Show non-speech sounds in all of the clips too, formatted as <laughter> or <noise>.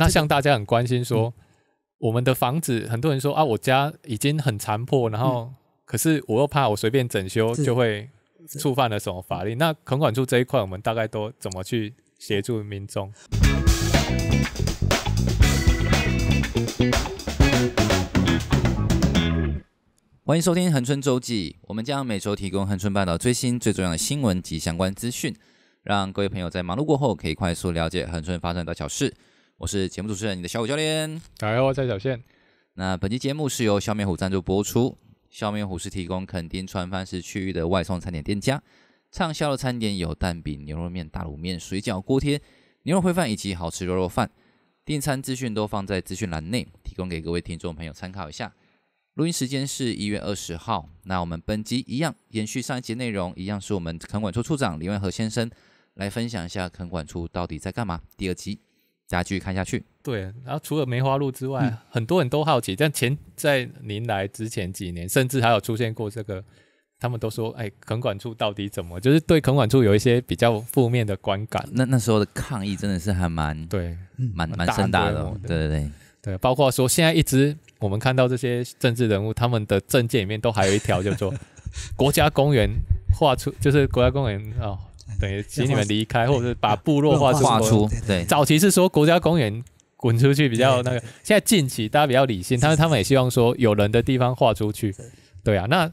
那像大家很关心说，我们的房子，很多人说啊，我家已经很残破，然后可是我又怕我随便整修就会触犯了什么法律。那城管处这一块，我们大概都怎么去协助民众？欢迎收听恒春周记，我们将每周提供恒春半岛最新最重要的新闻及相关资讯，让各位朋友在忙碌过后可以快速了解恒春发生的小事。我是节目主持人，你的小虎教练。大家好，我蔡小宪。那本期节目是由笑面虎赞助播出。笑面虎是提供垦丁川饭市区域的外送餐点店家，畅销的餐点有蛋饼、牛肉面、大卤面、水饺、锅贴、牛肉烩饭以及好吃肉肉饭。订餐资讯都放在资讯栏内，提供给各位听众朋友参考一下。录音时间是一月二十号。那我们本集一样延续上一集内容，一样是我们垦管处处长李万和先生来分享一下垦管处到底在干嘛。第二集。继续看下去。对，然后除了梅花鹿之外，很多人都好奇。但前在您来之前几年，甚至还有出现过这个，他们都说：“哎，垦管处到底怎么？就是对垦管处有一些比较负面的观感。”那那时候的抗议真的是还蛮对，蛮蛮盛大的。对对对对，包括说现在一直我们看到这些政治人物，他们的政见里面都还有一条，叫做国家公园划出，就是国家公园啊。等于请你们离开，或者是把部落划出。划出。对。早期是说国家公园滚出去比较那个，现在近期大家比较理性，他是他们也希望说有人的地方划出去。对。啊，那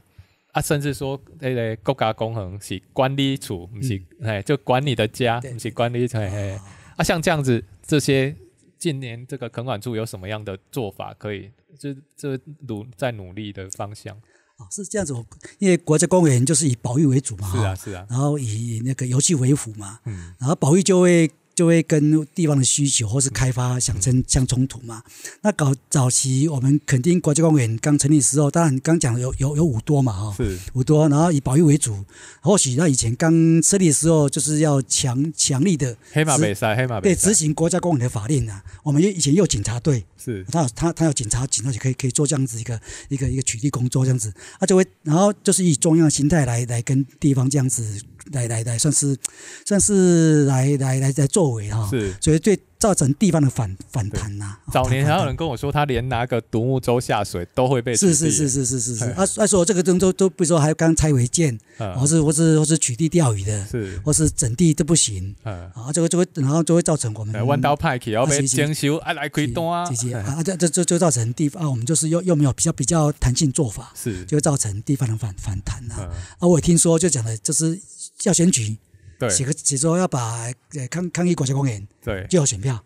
啊，甚至说那个国家公园是管理处，是哎就管你的家，是管理哎。啊，像这样子，这些近年这个垦管处有什么样的做法可以？就这努在努力的方向。哦，是这样子，因为国家公园就是以保育为主嘛，是啊是啊，然后以那个游戏为辅嘛，嗯，然后保育就会。就会跟地方的需求或是开发想争相冲突嘛？那搞早期我们肯定国家公园刚成立的时候，当然刚讲有有有五多嘛哦，是五多，然后以保育为主。或许他以前刚设立的时候，就是要强强力的黑马比赛，黑马对执行国家公园的法令啊。我们又以前有警察队，是他他他有警察，警察就可以可以做这样子一个一个一个取缔工作这样子，他就会然后就是以中央的心态来来跟地方这样子。来来来，算是算是来来来来作为哈，是，所以对造成地方的反反弹呐。早年还有人跟我说，他连拿个独木舟下水都会被是是是是是是是，啊，再说这个东都都，比如说还刚拆违建，或是或是或是取缔钓鱼的，是，或是整地都不行，啊，这个就会然后就会造成我们弯刀派去要被征收，啊来开单啊，啊这这这就造成地方我们就是又又没有比较比较弹性做法，是，就会造成地方的反反弹呐。啊，我听说就讲了，就是。要选举，写个写说要把呃抗抗议国家公园，就有选票。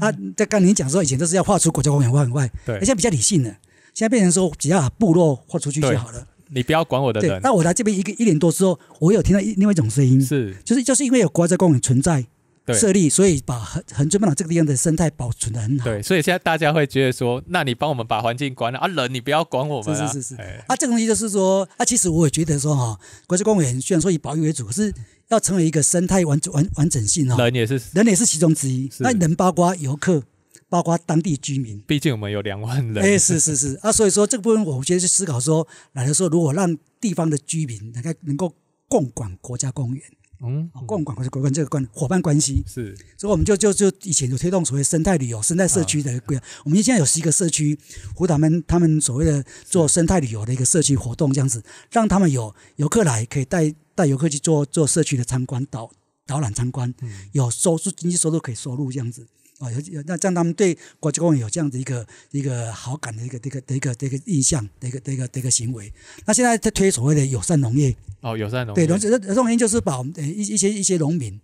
啊，在 <laughs> 刚您讲说以前都是要画出国家公园外外，而且比较理性的，现在变成说只要把部落划出去就好了。你不要管我的人。那我来这边一个一年多之后，我有听到另外一种声音，是就是就是因为有国家公园存在。设立，所以把很很尊半岛这个地方的生态保存得很好。对，所以现在大家会觉得说，那你帮我们把环境管了啊，人你不要管我们啊。是是是是。啊，这个东西就是说，啊，其实我也觉得说哈，国家公园虽然说以保育为主，可是要成为一个生态完完完整性哈。人也是，人也是其中之一。那人包括游客，包括当地居民。毕竟我们有两万人。哎，是是是。啊，所以说这部分我们先去思考说，哪个说如果让地方的居民能够能够共管国家公园。嗯，共管或者跟这个关伙伴关系是，所以我们就就就以前有推动所谓生态旅游、生态社区的规，我们现在有十一个社区，和导们他们所谓的做生态旅游的一个社区活动这样子，让他们有游客来，可以带带游客去做做社区的参观导导览参观，有收入经济收入可以收入这样子。啊，有有那这样他们对国际公园有这样的一个一个好感的一个这个的一个的一个印象的一个的一个的一个行为。那现在在推所谓的友善农业哦，友善农业对农业，那农就是把我们一一些一些农民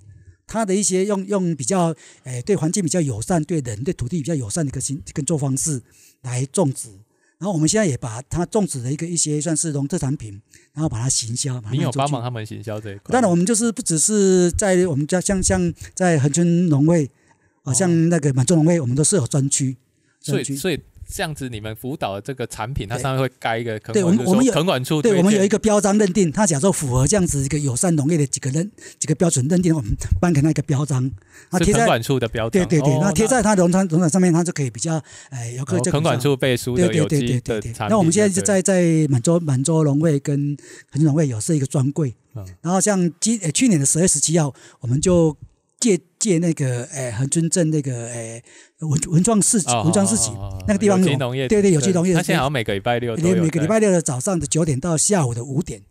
他的一些用用比较诶对环境比较友善、对人对土地比较友善的一个行耕作方式来种植。然后我们现在也把他种植的一个一些算是农特产品，然后把它行销。你有帮忙他们行销这一块？当然，我们就是不只是在我们家，像像在横村农会。好像那个满洲龙会，我们都是有专区。所以，所以这样子，你们辅导这个产品，它上面会盖一个对，我们我们有处，对我们有一个标章认定。它假如说符合这样子一个友善农业的几个认几个标准，认定我们颁给那个标章。是存管处的标章。对对对，那贴在它的农场农场上面，它就可以比较哎，有可存管处背书的有机的。那我们现在就在在满洲满洲龙会跟很款会有设一个专柜。嗯。然后像今去年的十月十七号，我们就。借借那个诶，很尊重那个诶，文文创市文创市集那个地方有对对有机农业，他现在好像每个礼拜六，每每个礼拜六的早上的九点到下午的五点，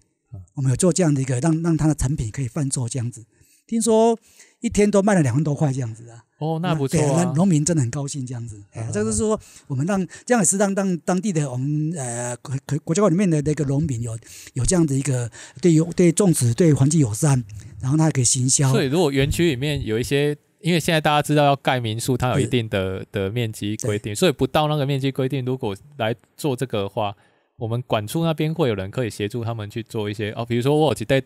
我们有做这样的一个让让他的产品可以贩售这样子。听说一天都卖了两万多块这样子啊！哦，那不错啊！农民真的很高兴这样子。哎，这就是说，我们让这样也是让当当地的我们呃国国国家里面的那个农民有有这样的一个对有对种植对环境友善，然后他可以行销。所以，如果园区里面有一些，因为现在大家知道要盖民宿，它有一定的的面积规定，所以不到那个面积规定，如果来做这个的话。我们管处那边会有人可以协助他们去做一些哦，比如说我只在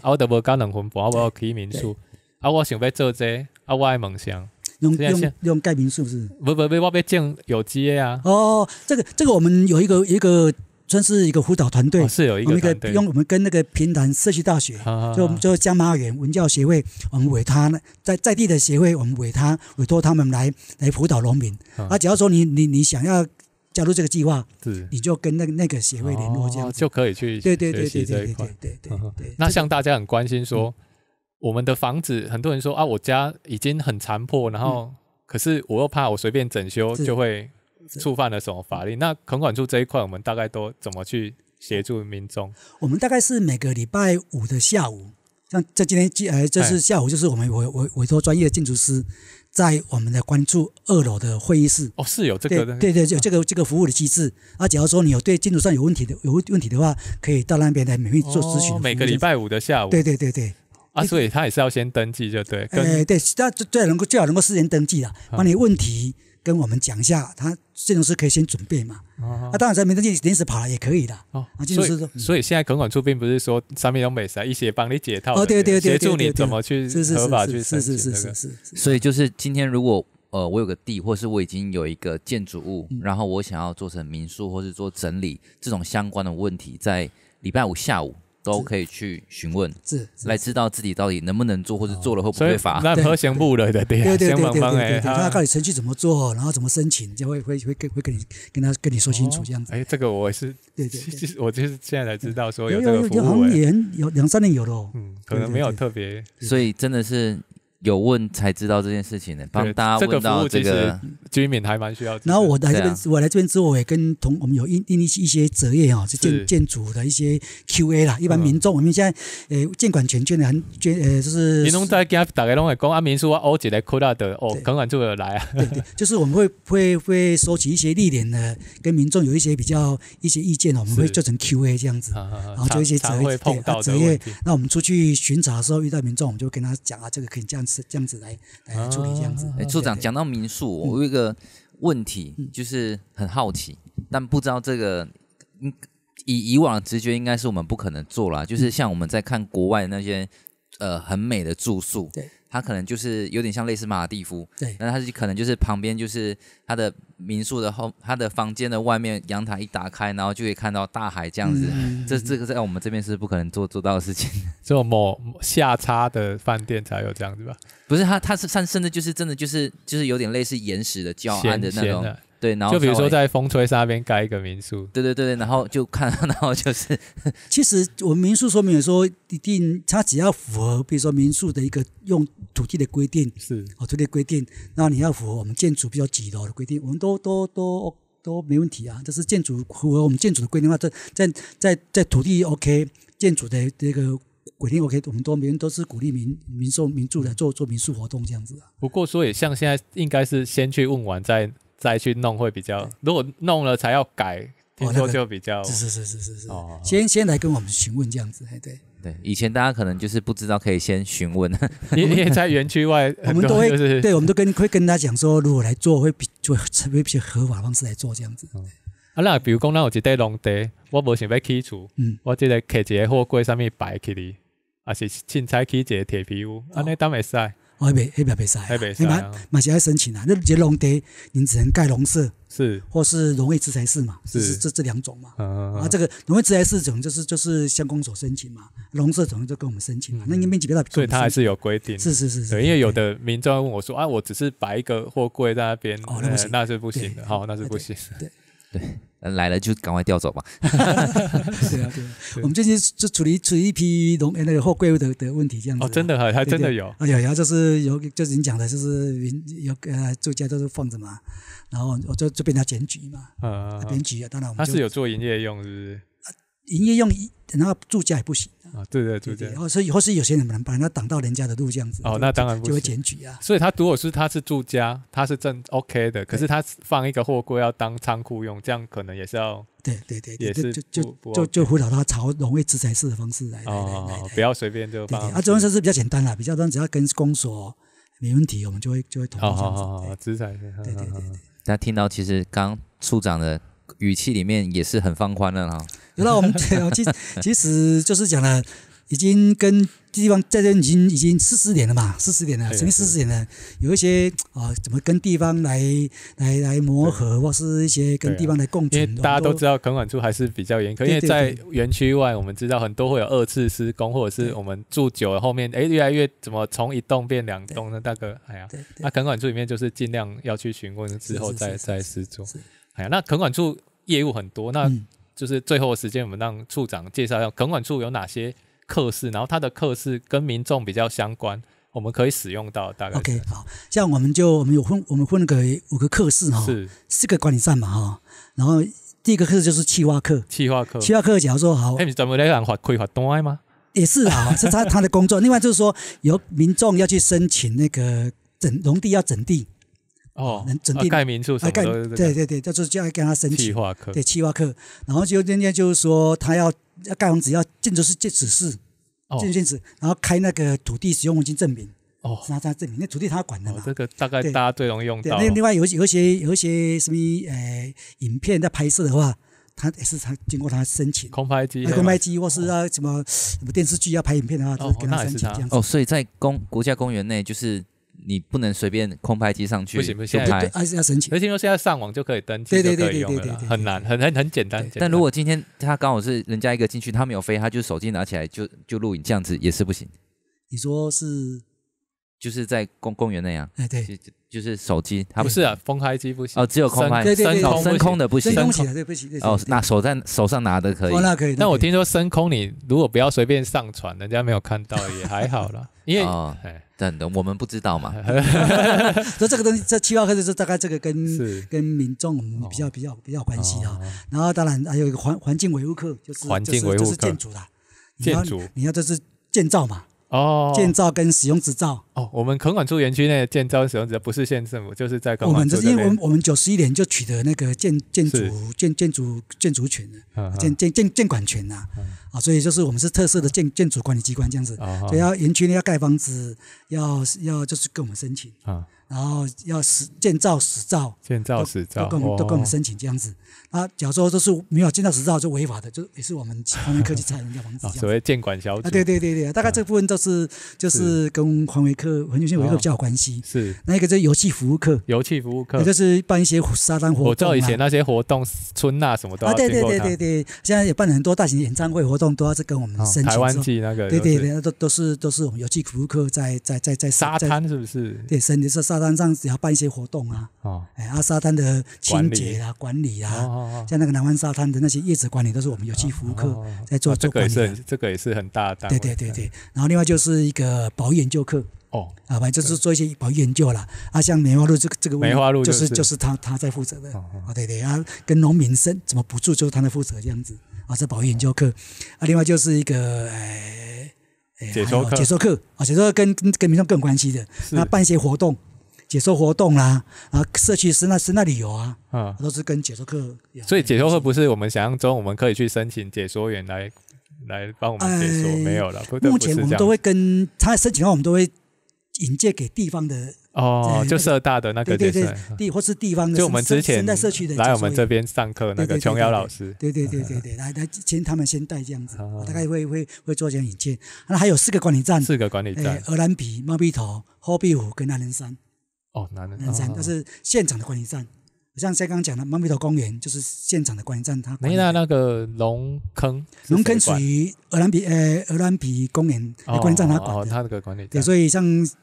啊，我得不干农活，我要开民宿，啊，我想要做这，啊，我的梦想用用用盖民宿是不不不，我要建有机的啊。哦，这个这个我们有一个一个算是一个辅导团队，是有一个，我们用我们跟那个平潭社区大学，就就江马园文教协会，我们委他呢在在地的协会，我们委他委托他们来来辅导农民。啊，假如说你你你想要。加入这个计划，你就跟那那个协会联络，这样就可以去对对对对对对对对那像大家很关心说，我们的房子，很多人说啊，我家已经很残破，然后可是我又怕我随便整修就会触犯了什么法律。那垦管处这一块，我们大概都怎么去协助民众？我们大概是每个礼拜五的下午，像这今天呃，就是下午，就是我们委委委托专业建筑师。在我们的关注二楼的会议室哦，是有这个的，对对，有这个这个服务的机制。那假如说你有对进度上有问题的有问题的话，可以到那边来免费做咨询。每个礼拜五的下午。对对对对。啊，所以他也是要先登记，就对。哎，对，他最最好能够最好能够事先登记的，把你问题。跟我们讲一下，他这种是可以先准备嘛？啊，那当然在民政局临时跑了也可以的。啊，所以所以现在城管处并不是说上面有食啊，一些帮你解套，哦，对对对，协助你怎么去合法去申请那个。所以就是今天如果呃我有个地，或是我已经有一个建筑物，然后我想要做成民宿，或是做整理这种相关的问题，在礼拜五下午。都可以去询问，是来知道自己到底能不能做，或者做了会不会罚。那和行部的对对对对对，看他到底程序怎么做，然后怎么申请，就会会会跟会跟你跟他跟你说清楚这样子。哎，这个我是对对，其实我就是现在才知道说有这个服务。有有，有两三年有了，嗯，可能没有特别。所以真的是。有问才知道这件事情的，帮大家问到这个居民还蛮需要。然后我来这边，我来这边之后，我也跟同我们有一些一些职业啊，是建建筑的一些 Q A 啦。一般民众，我们现在呃监管权真的很捐呃就是。民众在家大家拢会讲啊，民宿啊，哦，姐来扩大的哦，管管就要来啊。对对，<laughs> 就是我们会会会收集一些历年的跟民众有一些比较一些意见哦，我们会做成 Q A 这样子，然后做一些职业对，职业。那我们出去巡查的时候遇到民众，我们就跟他讲啊，这个可以这样子。是这样子来来处理这样子。哎，处长，讲到民宿，我有一个问题，就是很好奇，但不知道这个，以以往的直觉，应该是我们不可能做了。就是像我们在看国外那些，呃，很美的住宿。对。它可能就是有点像类似马尔夫，对，那它就可能就是旁边就是它的民宿的后，它的房间的外面阳台一打开，然后就可以看到大海这样子，这这个在我们这边是不可能做做到的事情，<laughs> 只有某下差的饭店才有这样子吧？不是，它它是上升的，就是真的就是就是有点类似岩石的教案的那种。对，然后就比如说在风吹沙边盖一个民宿，对对对对，然后就看，<laughs> 然后就是，<laughs> 其实我们民宿说明说一定，它只要符合，比如说民宿的一个用土地的规定，是哦，土地规定，那你要符合我们建筑比较几楼的规定，我们都都都都没问题啊。就是建筑符合我们建筑的规定话，这在在在土地 OK，建筑的这个规定 OK，们都别人都是鼓励民民宿、民宿来做做民宿活动这样子啊。不过说也像现在，应该是先去问完再。再去弄会比较，如果弄了才要改，听说就比较是是是是是是。先先来跟我们询问这样子，哎对对。以前大家可能就是不知道，可以先询问。你 <laughs> 你在园区外，我们都会对，我们都跟会跟他讲说，如果来做会比做成为比较合法方式来做这样子。啊，那比如讲，那有一堆农地，我冇想要去除，嗯，我只在揀一个货柜，上面摆起哩，啊是凊彩揀一铁皮屋，啊那当美晒。台北、黑白白啊，黑白市啊，蛮要申请啊，那捷龙德，你只能盖龙舍，是，或是龙位制裁室嘛，是这这两种嘛。啊，这个龙位制裁室总就是就是相公所申请嘛，龙舍总就跟我们申请嘛。那面积比较大，以它还是有规定。是是是是。对，因为有的民众问我说：“啊，我只是摆一个货柜在那边，那是不行的，好，那是不行。”对。对，来了就赶快调走吧。<laughs> 是啊，对，我们最近就处理处理一批龙那个货柜的的问题，这样子。哦，真的哈，还真的有。有，然后就是有，就是您讲的，就是云有呃，住家都是放着嘛，然后我就就被他检举嘛，啊，检举啊，当然我们他是有做营业用，是不是？营业用然后住家也不行啊。对对对对。或是以，或是有些人把人家挡到人家的路这样子。哦，那当然就会检举啊。所以他如果是他是住家，他是正 OK 的。可是他放一个货柜要当仓库用，这样可能也是要。对对对。也是。就就就就辅导他朝容易执裁式的方式来来来不要随便就放。对对。啊，这种设施比较简单啦，比较简单，只要跟公所没问题，我们就会就会同意这样子。哦哦裁。对对对对。大家听到，其实刚处长的语气里面也是很放宽的哈。那我们其其实就是讲了，已经跟地方在这已经已经四十年了嘛，四十年了，成立四十年了，有一些啊，怎么跟地方来来来磨合，或是一些跟地方来共存。大家都知道，垦管处还是比较严格，因为在园区外，我们知道很多会有二次施工，或者是我们住久了后面，哎，越来越怎么从一栋变两栋呢？大哥，哎呀，那垦管处里面就是尽量要去询问之后再再施工。哎呀，那垦管处业务很多，那。就是最后的时间，我们让处长介绍一下垦管处有哪些课室，然后他的课室跟民众比较相关，我们可以使用到。大概 OK，好，像我们就我们有分，我们分给五个课室哈，四个管理站嘛哈。然后第一个课室就是企划课，企划课，企划课如说好，他你专门来人发开发单吗？也是啊，<laughs> 是他他的工作。另外就是说，有民众要去申请那个整容地要整地。哦，能整。定盖民宿什么的，对对对，就是就要跟他申请，对，企划课，然后就人家就是说，他要要盖房子，要建筑师建指示，建筑建筑，然后开那个土地使用金证明，哦，他他证明那土地他管的嘛，这个大概大家最容易用到。那另外有有一些有一些什么呃影片在拍摄的话，他也是他经过他申请，空拍机，空拍机或是要什么什么电视剧要拍影片的话，都是跟他申请这样。哦，所以在公国家公园内就是。你不能随便空拍机上去，不行不行，现在还是要申请。而且说现在上网就可以登记，对对对对对很难很很很简单。但如果今天他刚好是人家一个进去，他没有飞，他就手机拿起来就就录影，这样子也是不行。你说是，就是在公公园那样，哎对。就是手机，它不是啊，封开机不行哦，只有空拍、升空、升空的不行，深空对不行。哦，那手在手上拿的可以，那可以。但我听说升空，你如果不要随便上传，人家没有看到也还好啦。<laughs> 因为真的我们不知道嘛。说 <laughs> 这个东西，在七号开始，大概这个跟跟民众比较比较比较关系啊。然后当然还有一个环环境维护课，就是环境维护建筑的，建筑，你看这是建造嘛。哦，建造跟使用执照哦，我们垦管处园区内建造使用执照不是县政府，就是在我们这是因为我们我们九十一年就取得那个建建筑建建筑建筑权的建建建管权呐啊，所以就是我们是特色的建建筑管理机关这样子，所以要园区要盖房子，要要就是跟我们申请啊。然后要实建造实照，建造实照都跟我们都跟我们申请这样子。那假如说都是没有建造实照，就违法的，就也是我们环卫科技人家房子。所谓建管小组。对对对对，大概这部分都是就是跟环卫科环境性维护比较有关系。是，那一个就是油气服务科，油气服务科，也就是办一些沙滩活动嘛。我做以前那些活动，春啊什么都要对对对对对，现在也办了很多大型演唱会活动，都要是跟我们申请。台湾系那个，对对对，都都是都是我们油气服务科在在在在。沙滩是不是？对，申请是沙滩。山上只要办一些活动啊，哎，沙滩的清洁啊、管理啊，像那个南湾沙滩的那些叶子管理，都是我们有机服务课在做做管理。这个是这个也是很大的。对对对对，然后另外就是一个保育研究课。哦，啊，反正就是做一些保育研究啦。啊，像梅花鹿这个这个，梅花鹿就是就是他他在负责的。哦，对对，啊，跟农民生怎么补助就是他在负责这样子。啊，这保育研究课。啊，另外就是一个哎。解说课，解说课啊，解说跟跟民众更有关系的，那办一些活动。解说活动啦，啊，后社区是那，是那里有啊，啊，都是跟解说课。所以解说课不是我们想象中，我们可以去申请解说员来来帮我们解说，没有了。目前我们都会跟他申请后，我们都会引荐给地方的。哦，就社大的那个对对地或是地方，的，就我们之前在社区的来我们这边上课那个琼瑶老师。对对对对对，来来请他们先带这样子，大概会会会做这样引荐。那还有四个管理站，四个管理站，鹅兰鼻、猫鼻头、后壁虎跟南仁山。哦，南南山那是现场的管理站，像才刚讲的妈咪岛公园就是现场的管理站，他没了那个龙坑龙坑属于鹅銮鼻呃鹅銮鼻公园，管理站他管的。哦，他这个管理对，所以像自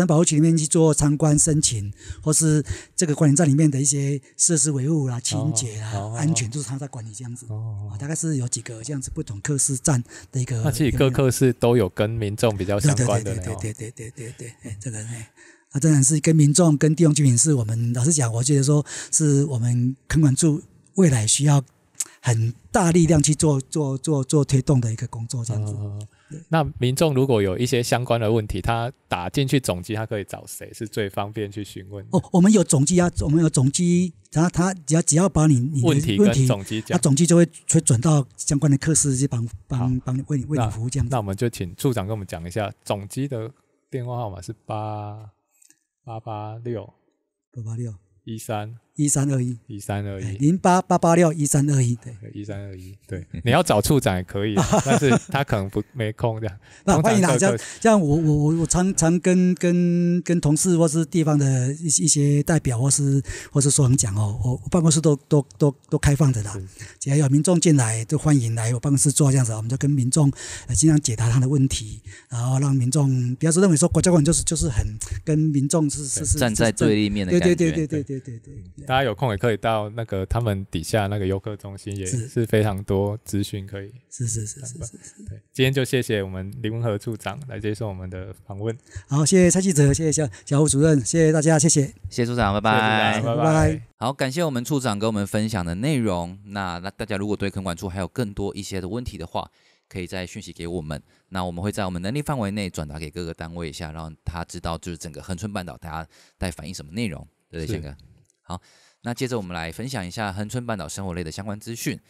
然保护区里面去做参观申请，或是这个管理站里面的一些设施维护啦、清洁啦、安全，都是他在管理这样子。哦。大概是有几个这样子不同科室站的一个。那其实各科室都有跟民众比较相关的。对对对对对对对对，这个。那真的是跟民众、跟地方居民，是我们老实讲，我觉得说是我们垦管处未来需要很大力量去做、做、做、做推动的一个工作，这样子。那民众如果有一些相关的问题，他打进去总机，他可以找谁是最方便去询问？哦，我们有总机啊，我们有总机，他他只要只要把你问题问题，那总机就会转到相关的科室去帮帮帮为你为你服务，这样子。那我们就请处长跟我们讲一下总机的电话号码是八。八八六，八八六，一三。一三二一，一三二一，零八八八六一三二一，对，一三二一对。你要找处长也可以，<laughs> 但是他可能不没空这样。那欢迎大家，这样我我我我常常跟跟跟同事或是地方的一一些代表或是或是说很讲哦，我办公室都都都都开放着的，只要有民众进来就欢迎来我办公室坐这样子，我们就跟民众呃经常解答他的问题，然后让民众不要是认为说国家馆就是就是很跟民众是是是站在对立面的对对对对对对对对。大家有空也可以到那个他们底下那个游客中心，也是非常多资讯可以。是是是是是对，今天就谢谢我们林文和处长来接受我们的访问。好，谢谢蔡记者，谢谢小吴主任，谢谢大家，谢谢谢处长，拜拜拜拜。好，感谢我们处长跟我们分享的内容。那那大家如果对垦管处还有更多一些的问题的话，可以再讯息给我们。那我们会在我们能力范围内转达给各个单位一下，让他知道就是整个恒村半岛大家在反映什么内容。对，先哥。好，那接着我们来分享一下恒春半岛生活类的相关资讯。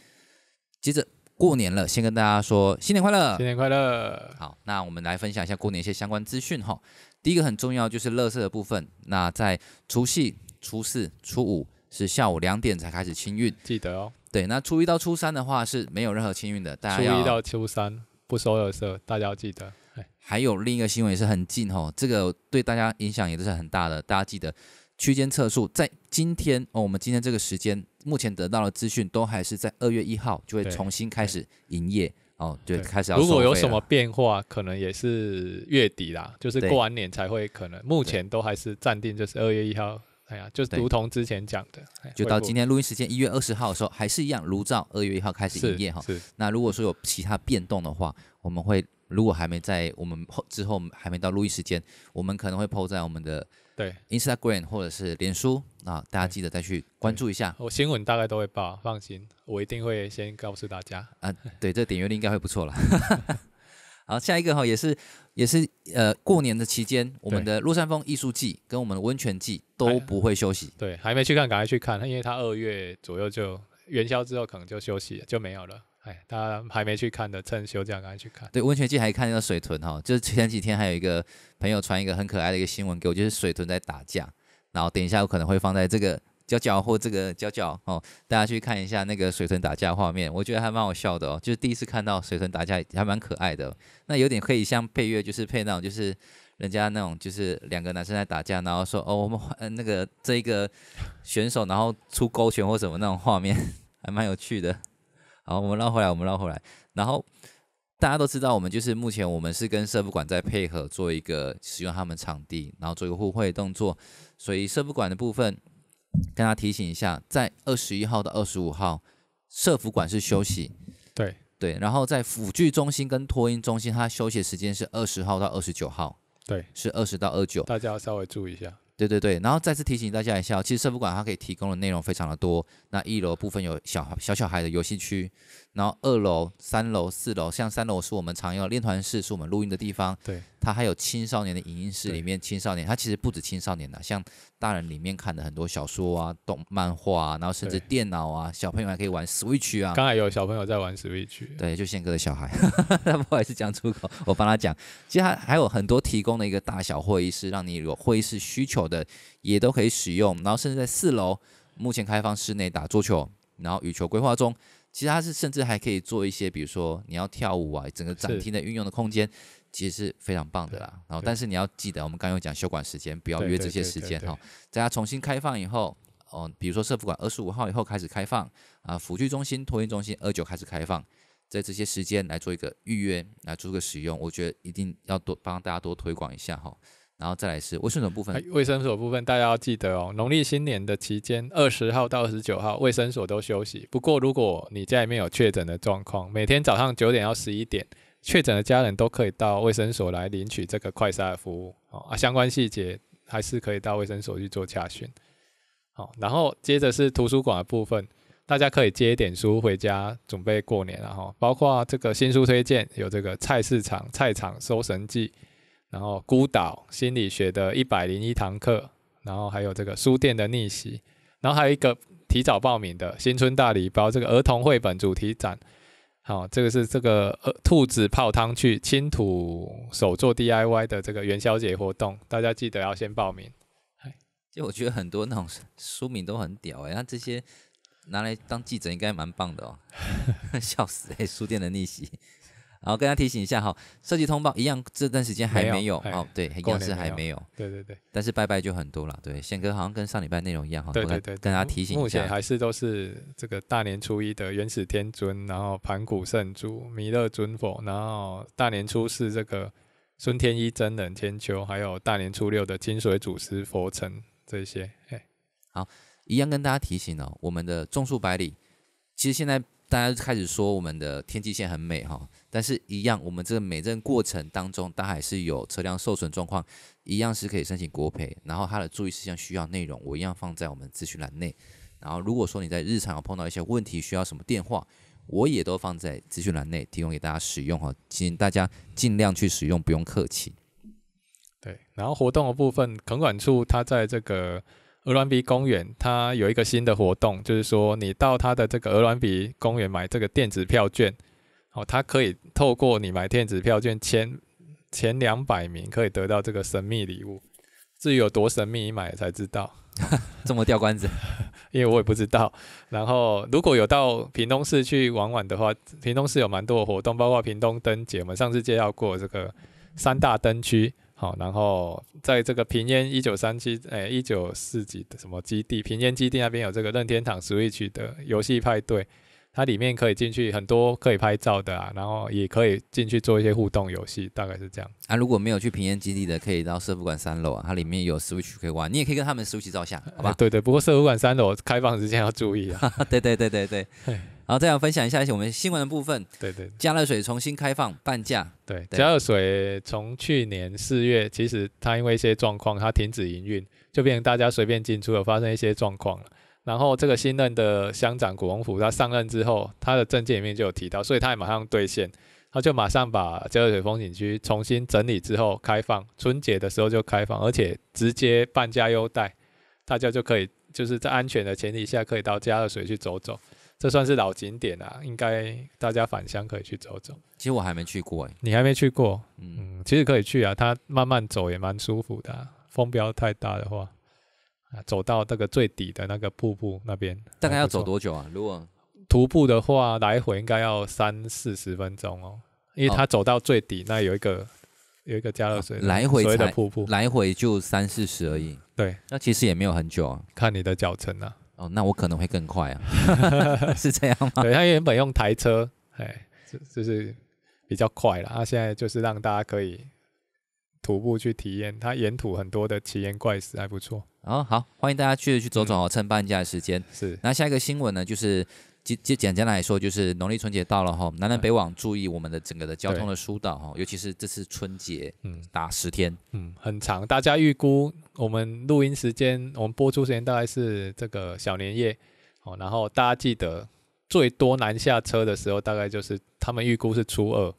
接着过年了，先跟大家说新年快乐，新年快乐。好，那我们来分享一下过年一些相关资讯哈。第一个很重要就是乐色的部分，那在除夕、初四、初五是下午两点才开始清运，记得哦。对，那初一到初三的话是没有任何清运的，大家要。初一到初三不收乐色，大家要记得。还有另一个新闻也是很近哦，这个对大家影响也都是很大的，大家记得。区间测速在今天哦，我们今天这个时间目前得到的资讯都还是在二月一号就会重新开始营业哦，对，开始要。如果有什么变化，可能也是月底啦，就是过完年才会可能。目前都还是暂定，就是二月一号。哎呀，就如同之前讲的，就到今天录音时间一月二十号的时候还是一样，如照二月一号开始营业哈。那如果说有其他变动的话，我们会如果还没在我们后之后还没到录音时间，我们可能会抛在我们的。对，Instagram 或者是脸书啊，大家记得再去关注一下。我新闻大概都会报，放心，我一定会先告诉大家。啊，对，这点阅率应该会不错了。<laughs> 好，下一个哈，也是也是呃，过年的期间，我们的鹿山峰艺术季跟我们的温泉季都不会休息。对，还没去看，赶快去看，因为他二月左右就元宵之后可能就休息，了，就没有了。他还没去看的，趁休假赶快去看。对，温泉季还看个水豚哈，就是前几天还有一个朋友传一个很可爱的一个新闻给我，就是水豚在打架。然后等一下我可能会放在这个角角或这个角角哦，大家去看一下那个水豚打架画面，我觉得还蛮好笑的哦。就是第一次看到水豚打架还蛮可爱的，那有点可以像配乐，就是配那种就是人家那种就是两个男生在打架，然后说哦我们换、那个这一个选手然后出勾拳或什么那种画面，<laughs> 还蛮有趣的。好，我们绕回来，我们绕回来。然后大家都知道，我们就是目前我们是跟社服馆在配合做一个使用他们场地，然后做一个互惠动作。所以社服馆的部分，跟大家提醒一下，在二十一号到二十五号，社服馆是休息。对对，然后在辅具中心跟托婴中心，它休息时间是二十号到二十九号。对，是二十到二九，大家稍微注意一下。对对对，然后再次提醒大家一下，其实社福馆它可以提供的内容非常的多，那一楼部分有小小小孩的游戏区。然后二楼、三楼、四楼，像三楼是我们常用的练团室，是我们录音的地方。对，它还有青少年的影音室，里面青少年，它其实不止青少年的，像大人里面看的很多小说啊、动漫画啊，然后甚至电脑啊，小朋友还可以玩 Switch 啊。刚才有小朋友在玩 Switch。对，就宪哥的小孩，他 <laughs> 不好意思讲出口，我帮他讲。其实还有很多提供的一个大小会议室，让你有会议室需求的也都可以使用。然后甚至在四楼，目前开放室内打桌球，然后羽球规划中。其实它是甚至还可以做一些，比如说你要跳舞啊，整个展厅的运用的空间其实是非常棒的啦。然后，但是你要记得，我们刚有讲休馆时间，不要约这些时间哈。在它重新开放以后，哦，比如说社服馆二十五号以后开始开放啊，辅具中心、托运中心二九开始开放，在这些时间来做一个预约，来做个使用，我觉得一定要多帮大家多推广一下哈。然后再来是卫生所部分，卫生所部分大家要记得哦，农历新年的期间二十号到二十九号卫生所都休息。不过如果你家里面有确诊的状况，每天早上九点到十一点确诊的家人都可以到卫生所来领取这个快筛的服务啊。相关细节还是可以到卫生所去做查询。好，然后接着是图书馆的部分，大家可以接一点书回家准备过年了哈。包括这个新书推荐有这个《菜市场菜场搜神记》。然后孤岛心理学的一百零一堂课，然后还有这个书店的逆袭，然后还有一个提早报名的新春大礼包，这个儿童绘本主题展，好，这个是这个呃兔子泡汤去亲土手做 D I Y 的这个元宵节活动，大家记得要先报名。就我觉得很多那种书名都很屌哎，那这些拿来当记者应该蛮棒的哦，<laughs> 笑死哎，书店的逆袭。好，跟大家提醒一下哈，设计通报一样，这段时间还没有哦，对，一样是还没有，对对对。但是拜拜就很多了，对，宪哥好像跟上礼拜内容一样哈，对对对，跟大家提醒一下，目前还是都是这个大年初一的元始天尊，然后盘古圣祖、弥勒尊佛，然后大年初四这个孙天一真人千秋，还有大年初六的金水祖师佛城这些，哎，好，一样跟大家提醒哦，我们的种树百里，其实现在大家开始说我们的天际线很美哈。但是，一样，我们这个每任过程当中，它还是有车辆受损状况，一样是可以申请国赔。然后它的注意事项需要内容，我一样放在我们咨询栏内。然后，如果说你在日常有碰到一些问题，需要什么电话，我也都放在咨询栏内提供给大家使用哈。请大家尽量去使用，不用客气。对，然后活动的部分，垦管处它在这个鹅銮鼻公园，它有一个新的活动，就是说你到它的这个鹅銮鼻公园买这个电子票券。哦，他可以透过你买电子票券前前两百名可以得到这个神秘礼物，至于有多神秘，你买才知道。<laughs> 这么吊关子，因为我也不知道。然后如果有到屏东市去玩玩的话，屏东市有蛮多的活动，包括屏东灯节，我们上次介绍过这个三大灯区。好，然后在这个屏烟一九三七，哎，一九四几什么基地，屏烟基地那边有这个任天堂 Switch 的游戏派对。它里面可以进去很多可以拍照的啊，然后也可以进去做一些互动游戏，大概是这样。啊，如果没有去平安基地的，可以到社福馆三楼啊，它里面有 Switch 可以玩，你也可以跟他们 Switch 照相，好吧？<laughs> 对对，不过社福馆三楼开放时间要注意啊。<laughs> 对对对对对。好，再要分享一下一些我们新闻的部分。对对，加热水重新开放半价。对，加热水从去年四月，其实它因为一些状况，它停止营运，就变成大家随便进出，有发生一些状况了。然后这个新任的乡长古荣府，他上任之后，他的证件里面就有提到，所以他也马上兑现，他就马上把嘉乐水风景区重新整理之后开放，春节的时候就开放，而且直接半价优待，大家就可以就是在安全的前提下，可以到加热水去走走。这算是老景点啊，应该大家返乡可以去走走。其实我还没去过，你还没去过，嗯，其实可以去啊，他慢慢走也蛮舒服的，风不要太大的话。啊，走到这个最底的那个瀑布那边，大概要走多久啊？如果徒步的话，来回应该要三四十分钟哦，因为他走到最底那有一个有一个加热水来回的瀑布，来回就三四十而已。对，那其实也没有很久啊，看你的脚程啊。哦，那我可能会更快啊 <laughs> <laughs> 是这样吗？对他原本用台车，哎，就就是比较快了。那现在就是让大家可以。徒步去体验，它沿途很多的奇岩怪石还不错。哦，好，欢迎大家去去走走哦，趁半价时间。是，那下一个新闻呢，就是简简单来说，就是农历春节到了哈，南南北往注意我们的整个的交通的疏导哈，尤其是这次春节，嗯，打十天，嗯，很长。大家预估我们录音时间，我们播出时间大概是这个小年夜，哦，然后大家记得最多南下车的时候，大概就是他们预估是初二。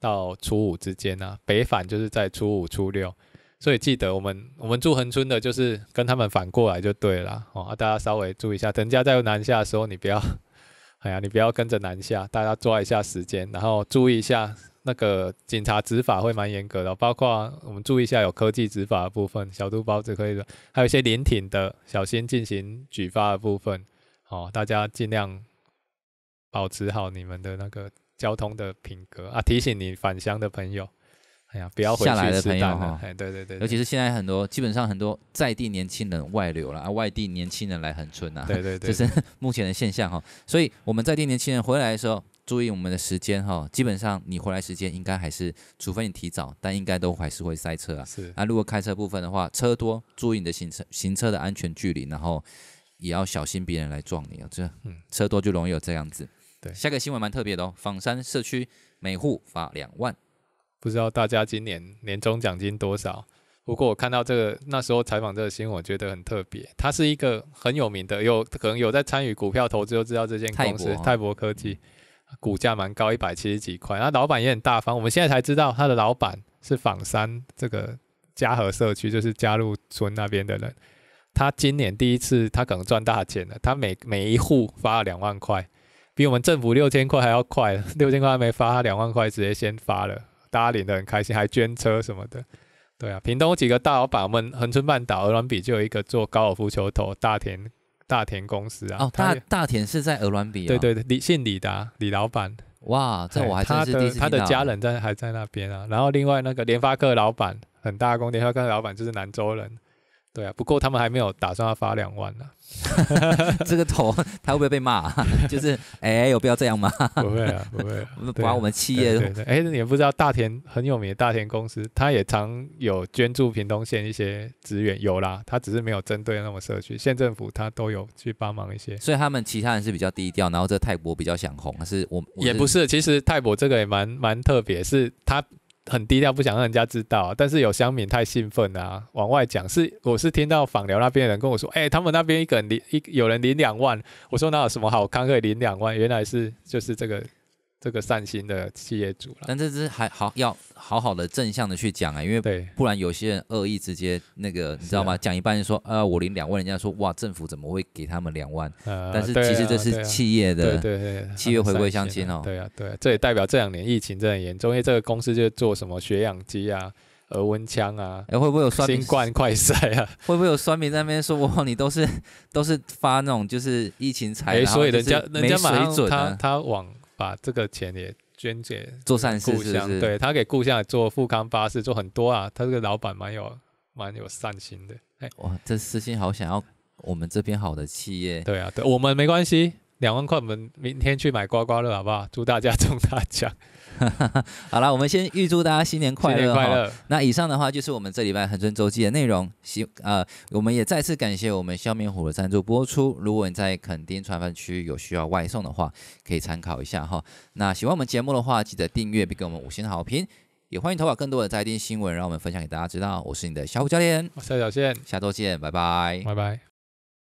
到初五之间啊，北返就是在初五初六，所以记得我们我们住恒村的，就是跟他们反过来就对了哦。大家稍微注意一下，人家在南下的时候，你不要，<laughs> 哎呀，你不要跟着南下。大家抓一下时间，然后注意一下那个警察执法会蛮严格的，包括我们注意一下有科技执法的部分，小肚包子可以的，还有一些临挺的，小心进行举发的部分。哦，大家尽量保持好你们的那个。交通的品格啊，提醒你返乡的朋友，哎呀，不要下来的朋友，哎，对对对，尤其是现在很多基本上很多在地年轻人外流了啊，外地年轻人来横村呐，对对对，这是 <laughs> 目前的现象哈。所以我们在地年轻人回来的时候，注意我们的时间哈。基本上你回来时间应该还是，除非你提早，但应该都还是会塞车啊。是啊，如果开车部分的话，车多，注意你的行车行车的安全距离，然后也要小心别人来撞你啊，这车多就容易有这样子。对，下个新闻蛮特别的哦，仿山社区每户发两万。不知道大家今年年终奖金多少？不过我看到这个那时候采访这个新闻，我觉得很特别。它是一个很有名的，有可能有在参与股票投资就知道这间公司泰博科技，股价蛮高，一百七十几块。那老板也很大方，我们现在才知道他的老板是仿山这个嘉禾社区，就是嘉禄村那边的人。他今年第一次，他可能赚大钱了。他每每一户发了两万块。比我们政府六千块还要快，<laughs> 六千块还没发，他两万块直接先发了，大家领的很开心，还捐车什么的。对啊，屏东几个大老板，我们恒春半岛鹅銮比就有一个做高尔夫球头大田大田公司啊。哦，大大田是在鹅銮鼻，对对对，李姓李的李老板，哇，这我还他的他的家人在还在那边啊。然后另外那个联发科老板很大功联发科老板就是南州人。对啊，不过他们还没有打算要发两万呢。<laughs> 这个头他会不会被骂？<laughs> 就是，哎，有必要这样吗？不会啊，<laughs> 不会。把我们气的。哎，你也不知道大田很有名的大田公司，他也常有捐助屏东县一些资源。有啦，他只是没有针对那么社区，县政府他都有去帮忙一些。所以他们其他人是比较低调，然后这泰博比较想红，是我？也不是，其实泰博这个也蛮蛮特别，是他。很低调，不想让人家知道。但是有乡民太兴奋啊，往外讲是，我是听到访聊那边人跟我说，哎，他们那边一个人领一有人领两万，我说那有什么好，康可以领两万，原来是就是这个。这个善心的企业主了，但这是还好，要好好的正向的去讲啊，因为不然有些人恶意直接那个，你知道吗？讲一半就说呃五零两万，人家说哇政府怎么会给他们两万？但是其实这是企业的企业回归相亲哦。对啊，对，这也代表这两年疫情真的很严重，因为这个公司就做什么血氧机啊、额温枪啊，哎会不会有新冠快筛啊？<laughs> 会不会有酸民在那边说 <laughs> 哇你都是都是发那种就是疫情财？所以人家人家马上他他往。把这个钱也捐给做善事，故乡对他给故乡做富康巴士，做很多啊。他这个老板蛮有蛮有善心的。哎，哇，这私心好想要我们这边好的企业。对啊，我们没关系，两万块我们明天去买刮刮乐好不好？祝大家中大奖。<laughs> 好了，我们先预祝大家新年快乐！哈，那以上的话就是我们这礼拜恒春周记的内容。希呃，我们也再次感谢我们笑面虎的赞助播出。如果你在垦丁船饭区有需要外送的话，可以参考一下哈。那喜欢我们节目的话，记得订阅并给我们五星的好评，也欢迎投稿更多的在地新闻，让我们分享给大家知道。我是你的小虎教练，下小见，下周见，拜拜，拜拜。